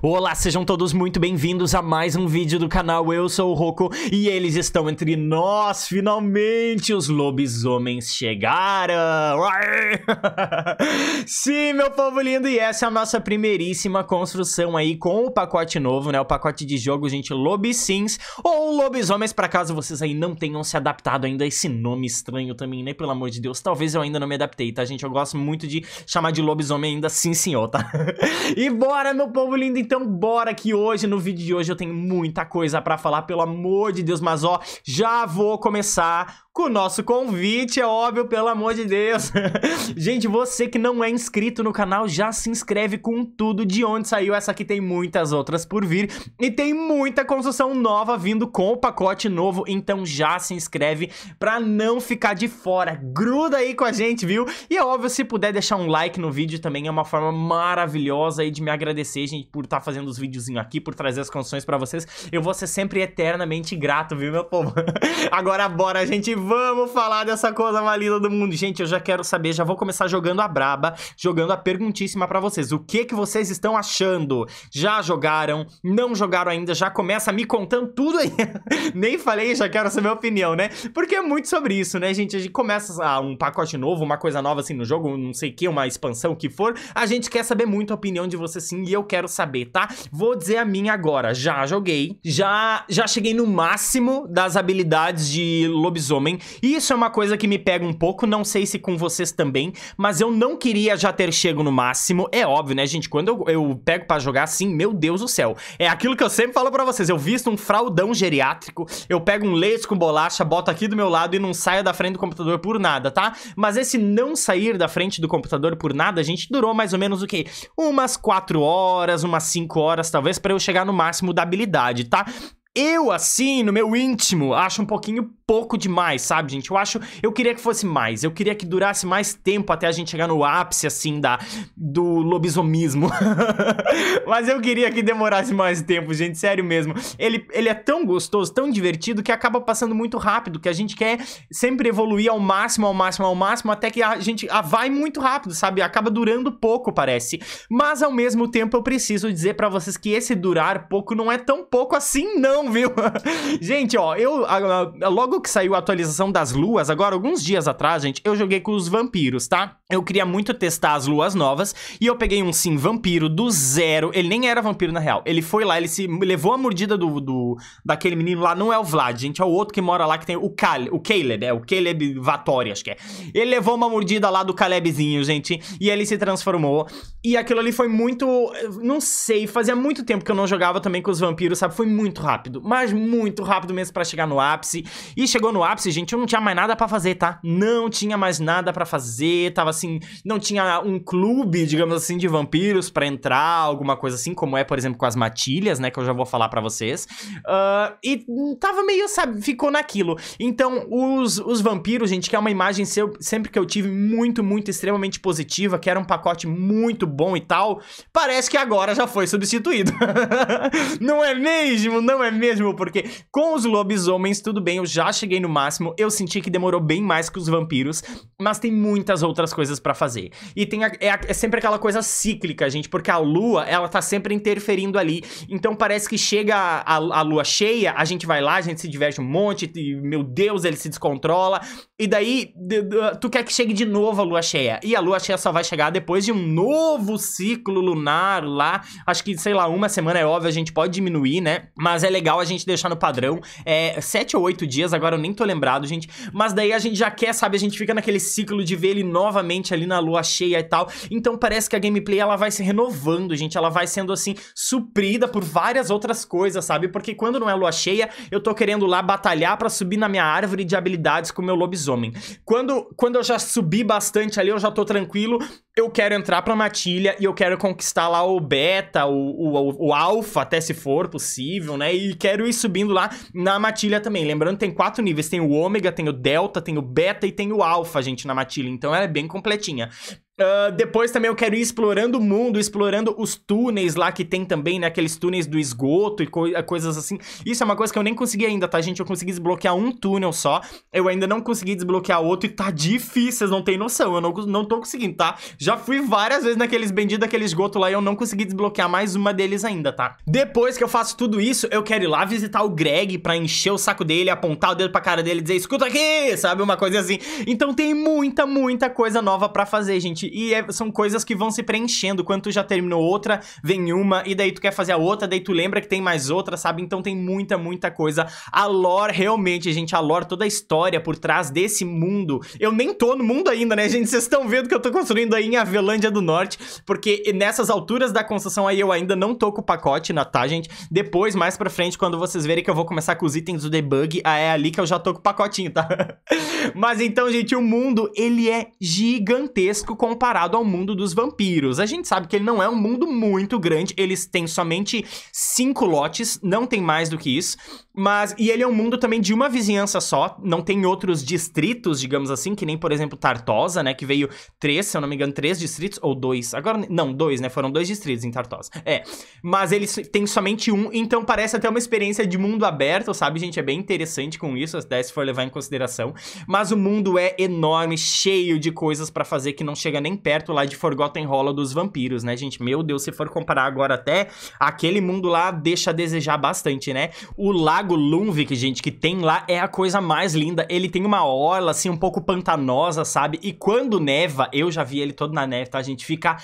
Olá, sejam todos muito bem-vindos a mais um vídeo do canal, eu sou o Roco e eles estão entre nós, finalmente os lobisomens chegaram! Sim, meu povo lindo, e essa é a nossa primeiríssima construção aí com o pacote novo, né, o pacote de jogo, gente, Lobisins ou Lobisomens, para caso vocês aí não tenham se adaptado ainda a esse nome estranho também, né, pelo amor de Deus, talvez eu ainda não me adaptei, tá, gente, eu gosto muito de chamar de lobisomem ainda, sim senhor, tá? e bora, meu povo lindo, então bora que hoje, no vídeo de hoje, eu tenho muita coisa pra falar, pelo amor de Deus, mas ó, já vou começar com o nosso convite, é óbvio, pelo amor de Deus. gente, você que não é inscrito no canal, já se inscreve com tudo de onde saiu. Essa aqui tem muitas outras por vir e tem muita construção nova vindo com o pacote novo, então já se inscreve pra não ficar de fora. Gruda aí com a gente, viu? E é óbvio, se puder deixar um like no vídeo também, é uma forma maravilhosa aí de me agradecer, gente, por estar tá fazendo os videozinhos aqui, por trazer as canções pra vocês. Eu vou ser sempre eternamente grato, viu, meu povo? Agora bora, gente, vamos falar dessa coisa mais linda do mundo. Gente, eu já quero saber, já vou começar jogando a braba, jogando a perguntíssima para vocês. O que que vocês estão achando? Já jogaram? Não jogaram ainda? Já começa me contando tudo aí. Nem falei, já quero saber a opinião, né? Porque é muito sobre isso, né, gente? A gente começa ah, um pacote novo, uma coisa nova assim no jogo, não sei o que, uma expansão, o que for. A gente quer saber muito a opinião de vocês sim, e eu quero saber, tá? Vou dizer a minha agora. Já joguei, já, já cheguei no máximo das habilidades de lobisomem. E isso é uma coisa que me pega um pouco, não sei se com vocês também, mas eu não queria já ter chego no máximo. É óbvio, né, gente? Quando eu, eu pego para jogar assim, meu Deus do céu. É aquilo que eu sempre falo para vocês. Eu visto um fraldão geriátrico, eu pego um leite com bolacha, boto aqui do meu lado e não saio da frente do computador por nada, tá? Mas esse não sair da frente do computador por nada, a gente, durou mais ou menos o quê? Umas 4 horas, umas 5 horas, talvez, para eu chegar no máximo da habilidade, tá? Eu, assim, no meu íntimo, acho um pouquinho pouco demais, sabe, gente? Eu acho, eu queria que fosse mais, eu queria que durasse mais tempo até a gente chegar no ápice, assim, da, do lobisomismo. Mas eu queria que demorasse mais tempo, gente, sério mesmo. Ele, ele é tão gostoso, tão divertido, que acaba passando muito rápido, que a gente quer sempre evoluir ao máximo, ao máximo, ao máximo, até que a gente a vai muito rápido, sabe? Acaba durando pouco, parece. Mas, ao mesmo tempo, eu preciso dizer para vocês que esse durar pouco não é tão pouco assim, não, viu? gente, ó, eu a, a, logo que saiu a atualização das luas, agora alguns dias atrás, gente, eu joguei com os vampiros, tá? Eu queria muito testar as luas novas e eu peguei um sim vampiro do zero. Ele nem era vampiro na real. Ele foi lá, ele se levou a mordida do, do daquele menino lá. Não é o Vlad, gente, é o outro que mora lá que tem o Cal, o Caleb, é o Caleb Vatori, acho que é. Ele levou uma mordida lá do Calebzinho, gente, e ele se transformou. E aquilo ali foi muito, não sei, fazia muito tempo que eu não jogava também com os vampiros, sabe? Foi muito rápido, mas muito rápido mesmo para chegar no ápice. E chegou no ápice, gente, eu não tinha mais nada para fazer, tá? Não tinha mais nada para fazer, tava assim, não tinha um clube, digamos assim, de vampiros para entrar, alguma coisa assim, como é, por exemplo, com as matilhas, né, que eu já vou falar para vocês. Uh, e tava meio, sabe, ficou naquilo. Então, os, os vampiros, gente, que é uma imagem sempre que eu tive muito, muito, extremamente positiva, que era um pacote muito bom e tal, parece que agora já foi substituído. não é mesmo? Não é mesmo? Porque com os lobisomens, tudo bem, eu já cheguei no máximo, eu senti que demorou bem mais que os vampiros, mas tem muitas outras coisas para fazer. E tem a, é, a, é, sempre aquela coisa cíclica, gente, porque a lua, ela tá sempre interferindo ali. Então parece que chega a, a lua cheia, a gente vai lá, a gente se diverte um monte, e, meu Deus, ele se descontrola. E daí, tu quer que chegue de novo a lua cheia. E a lua cheia só vai chegar depois de um novo ciclo lunar lá. Acho que, sei lá, uma semana é óbvio, a gente pode diminuir, né? Mas é legal a gente deixar no padrão. É sete ou oito dias, agora agora eu nem tô lembrado, gente. Mas daí a gente já quer, sabe? A gente fica naquele ciclo de ver ele novamente ali na lua cheia e tal. Então parece que a gameplay ela vai se renovando, gente. Ela vai sendo assim suprida por várias outras coisas, sabe? Porque quando não é lua cheia, eu tô querendo lá batalhar para subir na minha árvore de habilidades com o meu lobisomem. Quando, quando eu já subi bastante ali, eu já tô tranquilo eu quero entrar pra matilha e eu quero conquistar lá o beta, o, o, o alfa, até se for possível, né? E quero ir subindo lá na matilha também. Lembrando, tem quatro níveis. Tem o ômega, tem o delta, tem o beta e tem o alfa, gente, na matilha. Então ela é bem completinha. Uh, depois também eu quero ir explorando o mundo, explorando os túneis lá que tem também, né? Aqueles túneis do esgoto e co coisas assim. Isso é uma coisa que eu nem consegui ainda, tá, gente? Eu consegui desbloquear um túnel só. Eu ainda não consegui desbloquear outro e tá difícil, vocês não tem noção. Eu não, não tô conseguindo, tá? Já fui várias vezes naqueles bendidos daquele esgoto lá e eu não consegui desbloquear mais uma deles ainda, tá? Depois que eu faço tudo isso, eu quero ir lá visitar o Greg pra encher o saco dele, apontar o dedo pra cara dele e dizer, escuta aqui, sabe? Uma coisa assim. Então tem muita, muita coisa nova pra fazer, gente. E é, são coisas que vão se preenchendo. Quando tu já terminou outra, vem uma, e daí tu quer fazer a outra, daí tu lembra que tem mais outra, sabe? Então tem muita, muita coisa. A lore, realmente, gente, a lore, toda a história por trás desse mundo. Eu nem tô no mundo ainda, né, gente? Vocês estão vendo que eu tô construindo aí em Avelândia do Norte, porque nessas alturas da construção aí eu ainda não tô com o pacote, né tá, gente? Depois, mais pra frente, quando vocês verem que eu vou começar com os itens do debug, aí ah, é ali que eu já tô com o pacotinho, tá? Mas então, gente, o mundo, ele é gigantesco comparado ao mundo dos vampiros. A gente sabe que ele não é um mundo muito grande, eles têm somente cinco lotes, não tem mais do que isso. Mas, e ele é um mundo também de uma vizinhança só, não tem outros distritos, digamos assim, que nem, por exemplo, Tartosa, né, que veio três, se eu não me engano, três distritos, ou dois, agora, não, dois, né, foram dois distritos em Tartosa, é. Mas ele tem somente um, então parece até uma experiência de mundo aberto, sabe, gente, é bem interessante com isso, até se for levar em consideração. Mas o mundo é enorme, cheio de coisas para fazer que não chega nem nem perto lá de Forgotten Hollow dos vampiros, né, gente? Meu Deus, se for comparar agora até, aquele mundo lá deixa a desejar bastante, né? O Lago Lunvik, gente, que tem lá é a coisa mais linda. Ele tem uma orla, assim, um pouco pantanosa, sabe? E quando neva, eu já vi ele todo na neve, tá, gente? Fica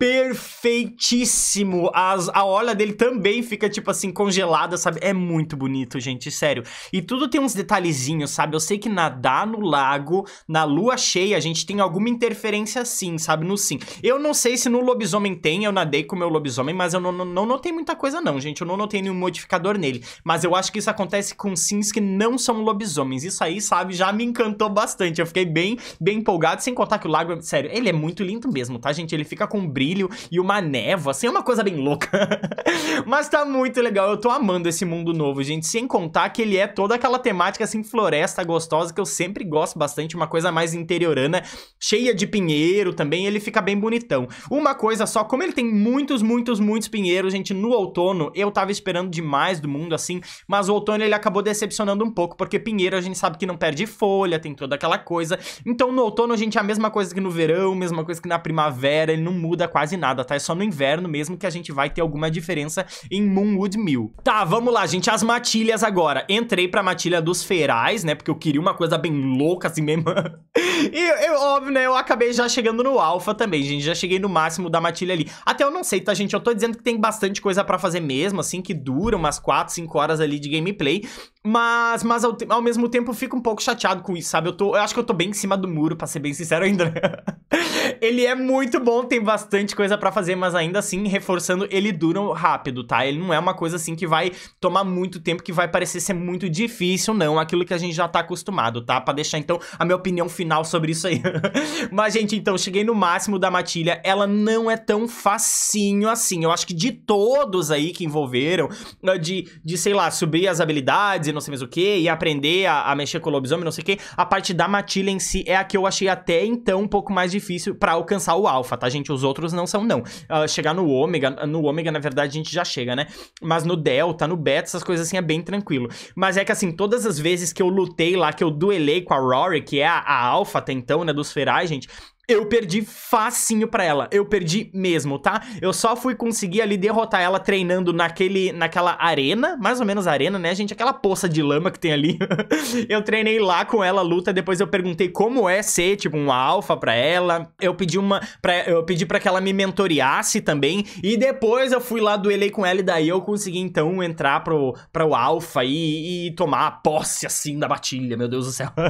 perfeitíssimo. As, a olha dele também fica, tipo assim, congelada, sabe? É muito bonito, gente, sério. E tudo tem uns detalhezinhos, sabe? Eu sei que nadar no lago, na lua cheia, a gente tem alguma interferência sim, sabe? No sim. Eu não sei se no lobisomem tem, eu nadei com o meu lobisomem, mas eu não, não, não notei muita coisa não, gente. Eu não notei nenhum modificador nele. Mas eu acho que isso acontece com sims que não são lobisomens. Isso aí, sabe, já me encantou bastante. Eu fiquei bem, bem empolgado, sem contar que o lago, sério, ele é muito lindo mesmo, tá, gente? Ele fica com brilho brilho e uma névoa, assim, é uma coisa bem louca. Mas tá muito legal, eu tô amando esse mundo novo, gente, sem contar que ele é toda aquela temática, assim, floresta gostosa, que eu sempre gosto bastante, uma coisa mais interiorana, cheia de pinheiro também, ele fica bem bonitão. Uma coisa só, como ele tem muitos, muitos, muitos pinheiros, gente, no outono, eu tava esperando demais do mundo, assim, mas o outono ele acabou decepcionando um pouco, porque pinheiro a gente sabe que não perde folha, tem toda aquela coisa, então no outono a gente é a mesma coisa que no verão, mesma coisa que na primavera, ele não muda quase quase nada, tá? É só no inverno mesmo que a gente vai ter alguma diferença em Moonwood Mill. Tá, vamos lá, gente, as matilhas agora. Entrei pra matilha dos ferais, né, porque eu queria uma coisa bem louca assim mesmo. e, eu, óbvio, né, eu acabei já chegando no alfa também, gente, já cheguei no máximo da matilha ali. Até eu não sei, tá, gente, eu tô dizendo que tem bastante coisa pra fazer mesmo, assim, que dura umas 4, 5 horas ali de gameplay, mas, mas ao, ao mesmo tempo fico um pouco chateado com isso, sabe? Eu, tô, eu acho que eu tô bem em cima do muro, pra ser bem sincero ainda. Né? Ele é muito bom, tem bastante bastante coisa para fazer, mas ainda assim, reforçando, ele dura rápido, tá? Ele não é uma coisa assim que vai tomar muito tempo, que vai parecer ser muito difícil, não. Aquilo que a gente já tá acostumado, tá? Pra deixar, então, a minha opinião final sobre isso aí. mas, gente, então, cheguei no máximo da matilha. Ela não é tão facinho assim. Eu acho que de todos aí que envolveram, ah, de, de sei lá, subir as habilidades e não sei mais o que, e aprender a, a mexer com o lobisomem, não sei o que, a parte da matilha em si é a que eu achei até então um pouco mais difícil para alcançar o alfa, tá, gente? Os outros não são não. Uh, chegar no ômega, no ômega, na verdade, a gente já chega, né? Mas no delta, no beta, essas coisas assim é bem tranquilo. Mas é que assim, todas as vezes que eu lutei lá, que eu duelei com a Rory, que é a, a alfa até então, né, dos ferais, gente, eu perdi facinho pra ela. Eu perdi mesmo, tá? Eu só fui conseguir ali derrotar ela treinando naquele, naquela arena, mais ou menos arena, né, gente? Aquela poça de lama que tem ali. eu treinei lá com ela luta, depois eu perguntei como é ser, tipo, um alfa pra ela. Eu pedi uma... Pra, eu pedi para que ela me mentoriasse também. E depois eu fui lá, duelei com ela e daí eu consegui, então, entrar pro, para o alfa e, e tomar a posse, assim, da batilha. Meu Deus do céu.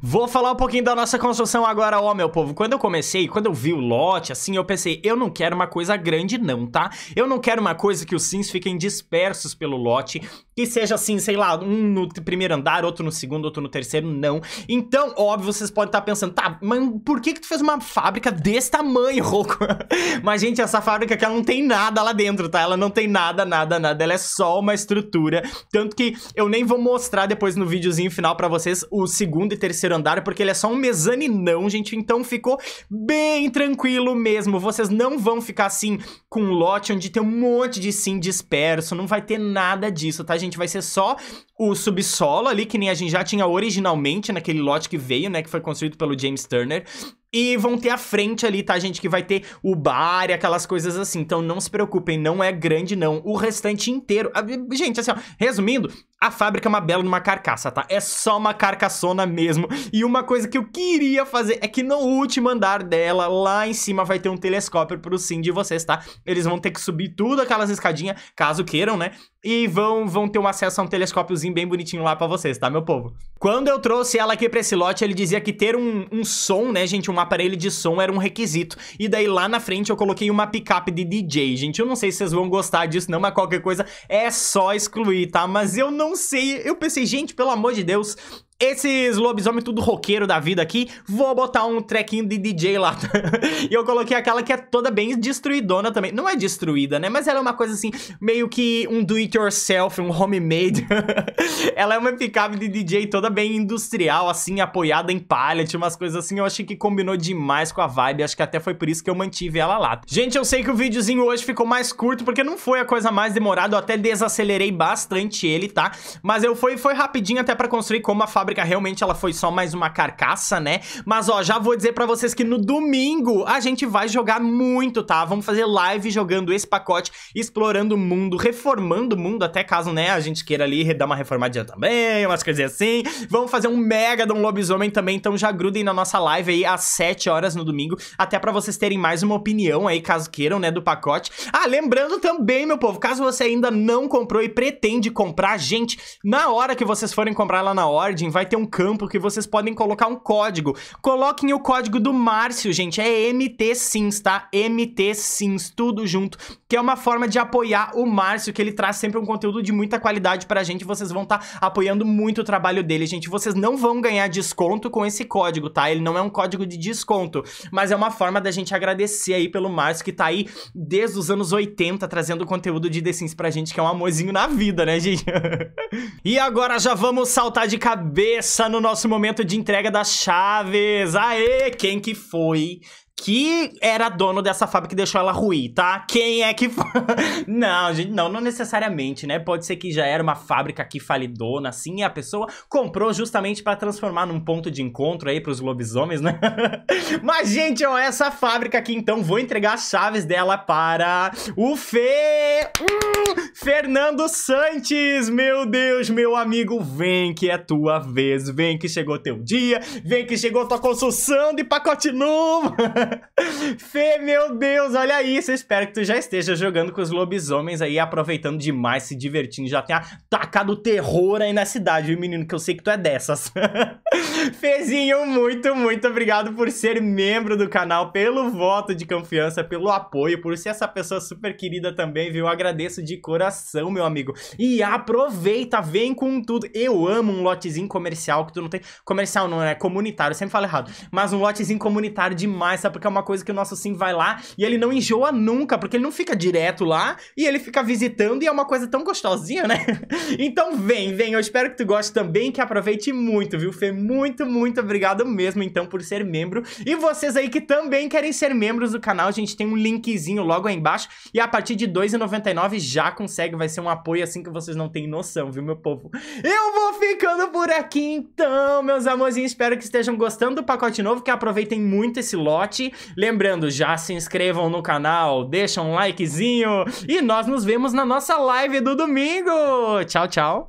Vou falar um pouquinho da nossa construção agora, ó, meu povo, quando eu comecei, quando eu vi o lote, assim, eu pensei, eu não quero uma coisa grande não, tá? Eu não quero uma coisa que os sims fiquem dispersos pelo lote, que seja assim, sei lá, um no primeiro andar, outro no segundo, outro no terceiro, não. Então, óbvio, vocês podem estar tá pensando, tá, mas por que que tu fez uma fábrica desse tamanho, Roco? mas, gente, essa fábrica que ela não tem nada lá dentro, tá? Ela não tem nada, nada, nada, ela é só uma estrutura, tanto que eu nem vou mostrar depois no videozinho final pra vocês o segundo e terceiro andar, porque ele é só um mezaninão, gente, então ficou bem tranquilo mesmo. Vocês não vão ficar assim com um lote onde tem um monte de sim disperso. Não vai ter nada disso, tá, gente? Vai ser só o subsolo ali, que nem a gente já tinha originalmente naquele lote que veio, né? Que foi construído pelo James Turner. E vão ter a frente ali, tá, gente? Que vai ter o bar e aquelas coisas assim. Então não se preocupem, não é grande, não. O restante inteiro. Ah, gente, assim, ó, resumindo, a fábrica é uma bela numa carcaça, tá? É só uma carcaçona mesmo. E uma coisa que eu queria fazer é que no último andar dela, lá em cima, vai ter um telescópio pro sim de vocês, tá? Eles vão ter que subir tudo aquelas escadinhas, caso queiram, né? e vão, vão ter um acesso a um telescópiozinho bem bonitinho lá para vocês, tá, meu povo? Quando eu trouxe ela aqui pra esse lote, ele dizia que ter um, um som, né, gente, um aparelho de som era um requisito. E daí lá na frente eu coloquei uma picape de DJ, gente. Eu não sei se vocês vão gostar disso, não, mas qualquer coisa é só excluir, tá? Mas eu não sei, eu pensei, gente, pelo amor de Deus, esses lobisomem tudo roqueiro da vida aqui, vou botar um trequinho de DJ lá. e eu coloquei aquela que é toda bem destruidona também. Não é destruída, né? Mas ela é uma coisa assim, meio que um do-it-yourself, um homemade. ela é uma picape de DJ toda bem industrial, assim, apoiada em pallet, umas coisas assim. Eu achei que combinou demais com a vibe, acho que até foi por isso que eu mantive ela lá. Gente, eu sei que o videozinho hoje ficou mais curto, porque não foi a coisa mais demorada, eu até desacelerei bastante ele, tá? Mas eu fui, foi rapidinho até pra construir como a fábrica fábrica realmente ela foi só mais uma carcaça, né? Mas, ó, já vou dizer pra vocês que no domingo a gente vai jogar muito, tá? Vamos fazer live jogando esse pacote, explorando o mundo, reformando o mundo, até caso, né, a gente queira ali dar uma reformadinha também, umas coisas assim. Vamos fazer um mega de um lobisomem também, então já grudem na nossa live aí às 7 horas no domingo, até pra vocês terem mais uma opinião aí, caso queiram, né, do pacote. Ah, lembrando também, meu povo, caso você ainda não comprou e pretende comprar, gente, na hora que vocês forem comprar lá na Ordem, vai ter um campo que vocês podem colocar um código. Coloquem o código do Márcio, gente. É MT Sims, tá? MT Sims, tudo junto. Que é uma forma de apoiar o Márcio, que ele traz sempre um conteúdo de muita qualidade pra gente. Vocês vão estar tá apoiando muito o trabalho dele, gente. Vocês não vão ganhar desconto com esse código, tá? Ele não é um código de desconto, mas é uma forma da gente agradecer aí pelo Márcio, que tá aí desde os anos 80 trazendo conteúdo de The Sims pra gente, que é um amorzinho na vida, né, gente? e agora já vamos saltar de cabeça cabeça no nosso momento de entrega das chaves. Aê, quem que foi que era dono dessa fábrica que deixou ela ruim, tá? Quem é que. não, gente, não, não necessariamente, né? Pode ser que já era uma fábrica que falidona, assim, e a pessoa comprou justamente para transformar num ponto de encontro aí pros lobisomens, né? Mas, gente, ó, essa fábrica aqui, então, vou entregar as chaves dela para o Fê. Hum, Fernando Sanches! Meu Deus, meu amigo, vem que é tua vez, vem que chegou teu dia, vem que chegou tua construção de pacote novo! Fê, meu Deus, olha isso. Eu espero que tu já esteja jogando com os lobisomens aí, aproveitando demais, se divertindo. Já tenha tacado terror aí na cidade, viu, menino? Que eu sei que tu é dessas. Fezinho, muito, muito obrigado por ser membro do canal, pelo voto de confiança, pelo apoio, por ser essa pessoa super querida também, viu? Eu agradeço de coração, meu amigo. E aproveita, vem com tudo. Eu amo um lotezinho comercial que tu não tem. Comercial não é comunitário, sempre falo errado. Mas um lotezinho comunitário demais, sabe? porque é uma coisa que o nosso Sim vai lá e ele não enjoa nunca, porque ele não fica direto lá e ele fica visitando e é uma coisa tão gostosinha, né? então vem, vem, eu espero que tu goste também, que aproveite muito, viu, Fê? Muito, muito obrigado mesmo, então, por ser membro. E vocês aí que também querem ser membros do canal, a gente tem um linkzinho logo aí embaixo e a partir de 2,99 já consegue, vai ser um apoio assim que vocês não têm noção, viu, meu povo? Eu vou ficando por aqui então, meus amorzinhos, espero que estejam gostando do pacote novo, que aproveitem muito esse lote Lembrando, já se inscrevam no canal, deixam um likezinho e nós nos vemos na nossa live do domingo. Tchau, tchau.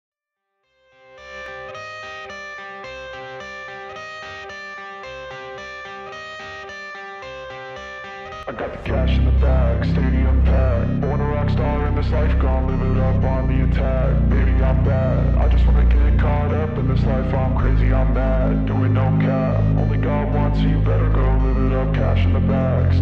I got the cash in the bag, stadium packed Born a rock star in this life, gone live it up on the attack Baby, I'm bad, I just wanna get caught up in this life I'm crazy, I'm mad, doing no cap Only God wants you better go cash in the bag,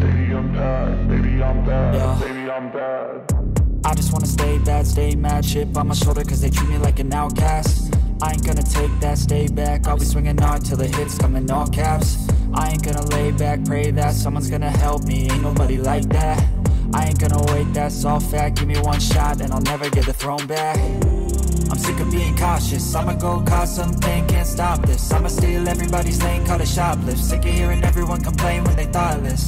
Baby, I'm bad, yeah. baby, I'm bad. I just wanna stay bad, stay mad, chip on my shoulder cause they treat me like an outcast. I ain't gonna take that, stay back, I'll be swinging hard till the hits come in all caps. I ain't gonna lay back, pray that someone's gonna help me, ain't nobody like that. I ain't gonna wait, that's all fact, give me one shot and I'll never get the throne back. I'm sick of being cautious I'ma go cause something, can't stop this I'ma steal everybody's lane, call it shoplift Sick of hearing everyone complain when they thoughtless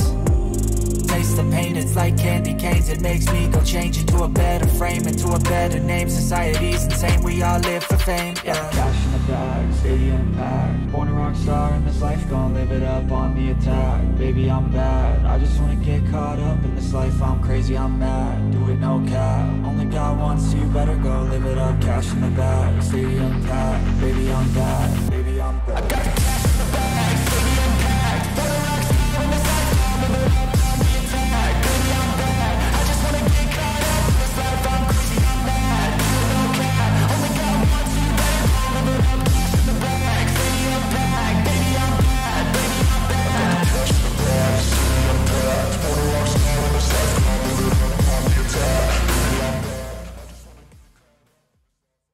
Taste the pain, it's like candy canes It makes me go change into a better frame Into a better name, society's insane We all live for fame, yeah stadium packed Born a rock star in this life, gon' live it up on the attack Baby, I'm bad, I just wanna get caught up in this life I'm crazy, I'm mad, do it no cap Only got one, so you better go live it up Cash in the bag, stadium packed